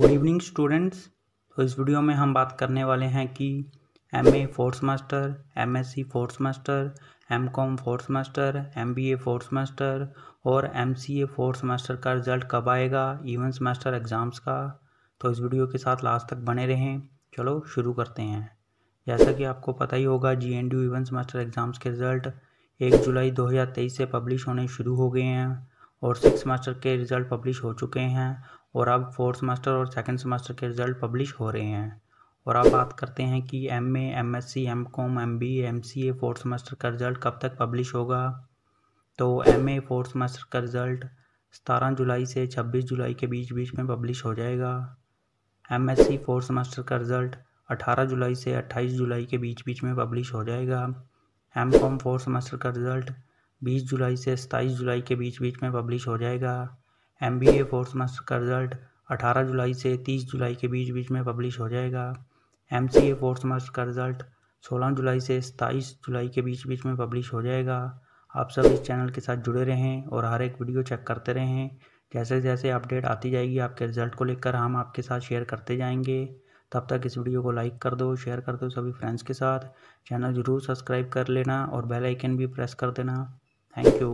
good evening students तो इस video में हम बात करने वाले हैं कि M A force master M S C force master M Com force master M B A force master और M C A force master का रिजल्ट कब आएगा इवन सेमेस्टर एग्ज़ाम्स का तो इस वीडियो के साथ लास्ट तक बने रहें चलो शुरू करते हैं जैसा कि आपको पता ही होगा G N D even semester exams के रिज़ल्ट एक जुलाई तेईस से पब्लिश होने शुरू हो गए हैं और सिक्स मास्टर के रिज़ल्ट पब्लिश हो चुके हैं और अब फोर्थ सेमेस्टर और सेकंड सेमेस्टर के रिज़ल्ट पब्लिश हो रहे हैं और अब बात करते हैं कि M A M S C M Com M B M C A fourth semester का रिज़ल्ट कब तक पब्लिश होगा तो एम ए फोर्थ सेमेस्टर का रिज़ल्ट सतारह जुलाई से छब्बीस जुलाई के बीच बीच में पब्लिश हो जाएगा M S C fourth semester का रिज़ल्ट अठारह जुलाई से अट्ठाईस जुलाई के बीच बीच में पब्लिश हो जाएगा एम कॉम फोर्थ सेमेस्टर का रिज़ल्ट बीस जुलाई से सत्ताईस जुलाई के बीच बीच में पब्लिश हो जाएगा M B A force must का रिज़ल्ट अठारह जुलाई से तीस जुलाई के बीच बीच में पब्लिश हो जाएगा M C A force must का रिज़ल्ट सोलह जुलाई से सताईस जुलाई के बीच बीच में पब्लिश हो जाएगा आप सब इस चैनल के साथ जुड़े रहें और हर एक वीडियो चेक करते रहें जैसे जैसे अपडेट आती जाएगी आपके रिज़ल्ट को लेकर हम आपके साथ शेयर करते जाएंगे तब तक इस वीडियो को लाइक कर दो शेयर कर दो सभी फ्रेंड्स के साथ चैनल ज़रूर सब्सक्राइब कर लेना और बेल आइकन भी प्रेस कर देना थैंक यू